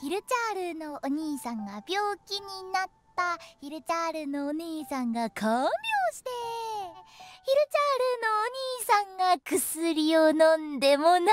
ヒルチャールのお兄さんが病気になったヒルチャールのお兄さんが看病してヒルチャールのお兄さんが薬を飲んでも治る